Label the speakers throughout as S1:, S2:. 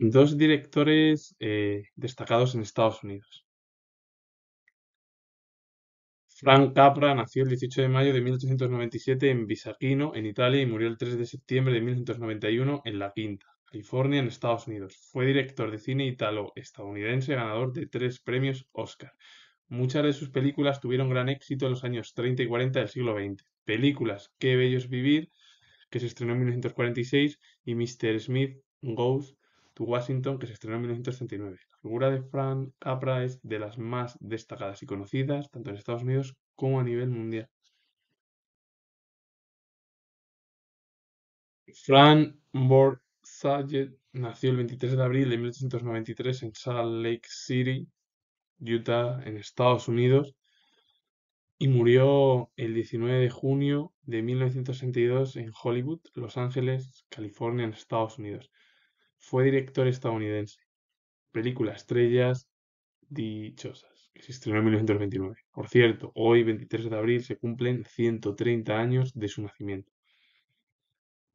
S1: Dos directores eh, destacados en Estados Unidos. Frank Capra nació el 18 de mayo de 1897 en Bisacchino, en Italia, y murió el 3 de septiembre de 1991 en La Quinta, California, en Estados Unidos. Fue director de cine italo-estadounidense, ganador de tres premios Oscar. Muchas de sus películas tuvieron gran éxito en los años 30 y 40 del siglo XX. Películas Qué Bello es Vivir, que se estrenó en 1946, y Mr. Smith Goes Washington, que se estrenó en 1969. La figura de Frank Capra es de las más destacadas y conocidas, tanto en Estados Unidos como a nivel mundial. Frank Saget nació el 23 de abril de 1893 en Salt Lake City, Utah, en Estados Unidos, y murió el 19 de junio de 1962 en Hollywood, Los Ángeles, California, en Estados Unidos. Fue director estadounidense. Película Estrellas Dichosas, que se estrenó en 1929. Por cierto, hoy, 23 de abril, se cumplen 130 años de su nacimiento.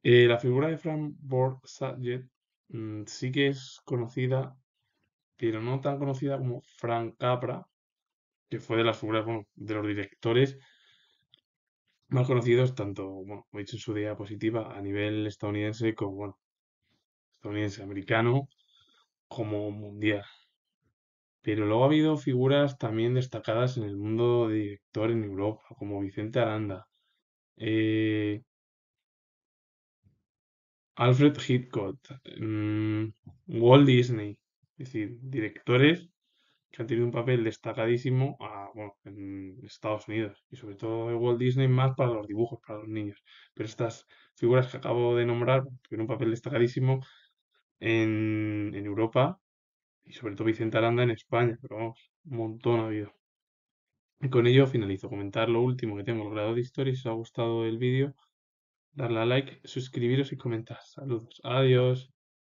S1: Eh, la figura de Frank Borg-Saget mm, sí que es conocida, pero no tan conocida como Frank Capra, que fue de las figuras, de los directores más conocidos, tanto, bueno, he dicho en su diapositiva, a nivel estadounidense como, bueno, estadounidense americano como mundial. Pero luego ha habido figuras también destacadas en el mundo de director en Europa, como Vicente Aranda, eh, Alfred Hitchcock, mm, Walt Disney, es decir, directores que han tenido un papel destacadísimo ah, bueno, en Estados Unidos y sobre todo en Walt Disney más para los dibujos, para los niños. Pero estas figuras que acabo de nombrar tienen un papel destacadísimo en, Europa y sobre todo Vicente Aranda en España, pero vamos, un montón ha habido. Y con ello finalizo. Comentar lo último que tengo grado de historia. Si os ha gustado el vídeo, darle a like, suscribiros y comentar. Saludos. Adiós.